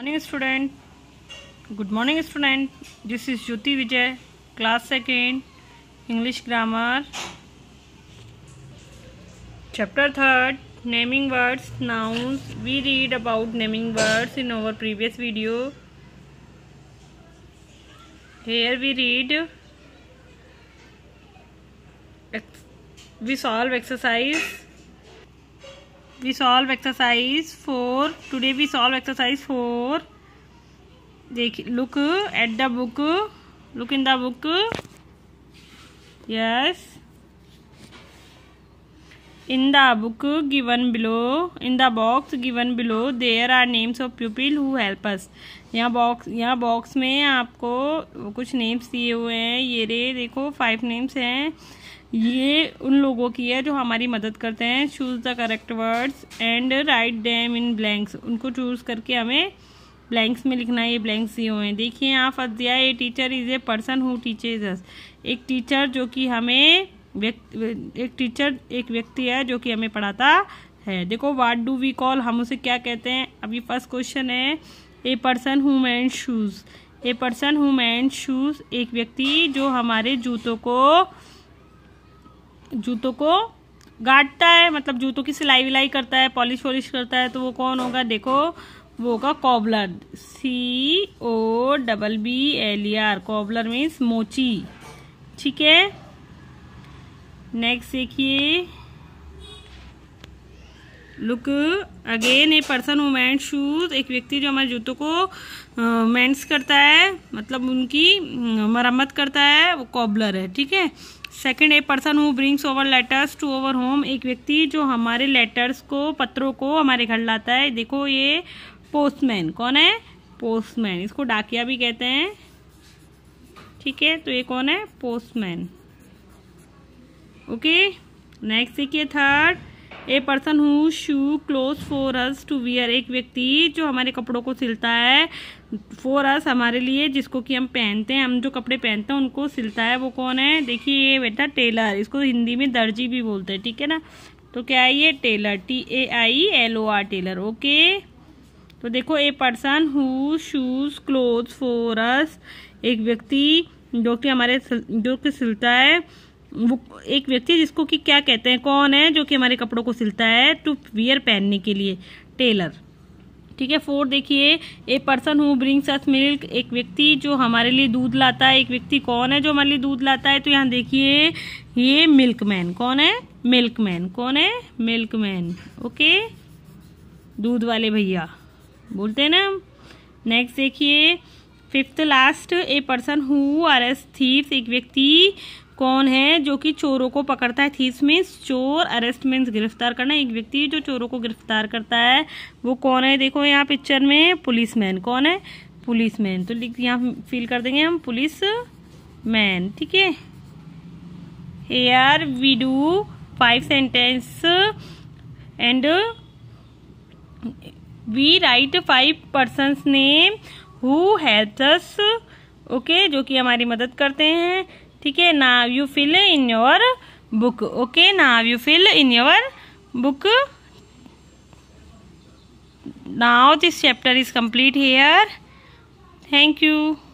morning student good morning student this is Jyoti Vijay class second English grammar chapter third naming words nouns we read about naming words in our previous video here we read we solve exercise we solve exercise 4 today we solve exercise 4 Dekh, look at the book look in the book yes in the book given below in the box given below there are names of pupil who help us यहाँ box यहाँ box में आपको कुछ names दिए हुए हैं ये रे देखो फाइव नेम्स हैं ये उन लोगों की है जो हमारी मदद करते हैं choose the correct words and write them in blanks उनको चूज़ करके हमें ब्लैंक्स में लिखना है ये ब्लैंक्स ही हुए हैं देखिए आप अध्याय a teacher is a person who teaches एक टीचर जो कि हमें व्यक्ति एक टीचर एक व्यक्ति है जो कि हमें पढ़ाता है देखो वाट डू वी कॉल हम उसे क्या कहते हैं अभी फर्स्ट क्वेश्चन है ए person who man shoes A person who man shoes एक व्यक्ति जो हमारे जूतों को जूतों को गाटता है मतलब जूतों की सिलाई विलाई करता है पॉलिश वॉलिश करता है तो वो कौन होगा देखो वो होगा cobbler C O double B L E R cobbler means मोची ठीक है नेक्स्ट देखिए look again a person who मैं शूज़ एक व्यक्ति जो हमारे जूतों को मेंट्स करता है मतलब उनकी मरम्मत करता है वो कॉबलर है ठीक है second a person who brings our letters to our home एक व्यक्ति जो हमारे लेटर्स को पत्रों को हमारे घर लाता है देखो ये पोस्टमैन कौन है पोस्टमैन इसको डाकिया भी कहते हैं ठीक है तो ये कौन है पोस्टमैन ओके नेक्स्ट देखिए third a person who sews clothes for us to wear एक व्यक्ति जो हमारे कपड़ों को सिलता है फॉर अस हमारे लिए जिसको कि हम पहनते हैं हम जो कपड़े पहनते हैं उनको सिलता है वो कौन है देखिए ये बेटा टेलर इसको हिंदी में दर्जी भी बोलते हैं ठीक है ना तो क्या है ये tailor T A I L O R tailor okay तो देखो a person who sews cloth for us एक व्यक्ति जो कि हमारे जो कि सिलता है वो एक व्यक्ति जिसको कि क्या कहते हैं कौन है जो कि हमारे कपड़ों को सिलता है टू वियर पहनने के लिए टेलर ठीक है फोर देखिए a person who brings us milk एक व्यक्ति जो हमारे लिए दूध लाता है एक व्यक्ति कौन है जो हमारे लिए दूध लाता है तो यहाँ देखिए ये मिल्कमैन कौन है मिल्कमैन कौन है मिल्कमैन ओके दूध वाले भैया बोलते हैं ना नेक्स्ट देखिए fifth last a person who arrests thieves एक व्यक्ति कौन है जो कि चोरों को पकड़ता है थीस में चोर अरेस्ट मीन्स गिरफ्तार करना एक व्यक्ति जो चोरों को गिरफ्तार करता है वो कौन है देखो यहाँ पिक्चर में पुलिस मैन कौन है पुलिस मैन तो लिख यहाँ फील कर देंगे हम पुलिस मैन ठीक है here we do five sentence and we write five person name who helps okay जो कि हमारी मदद करते हैं ठीक है ना you fill in your book okay ना you fill in your book now this chapter is complete here thank you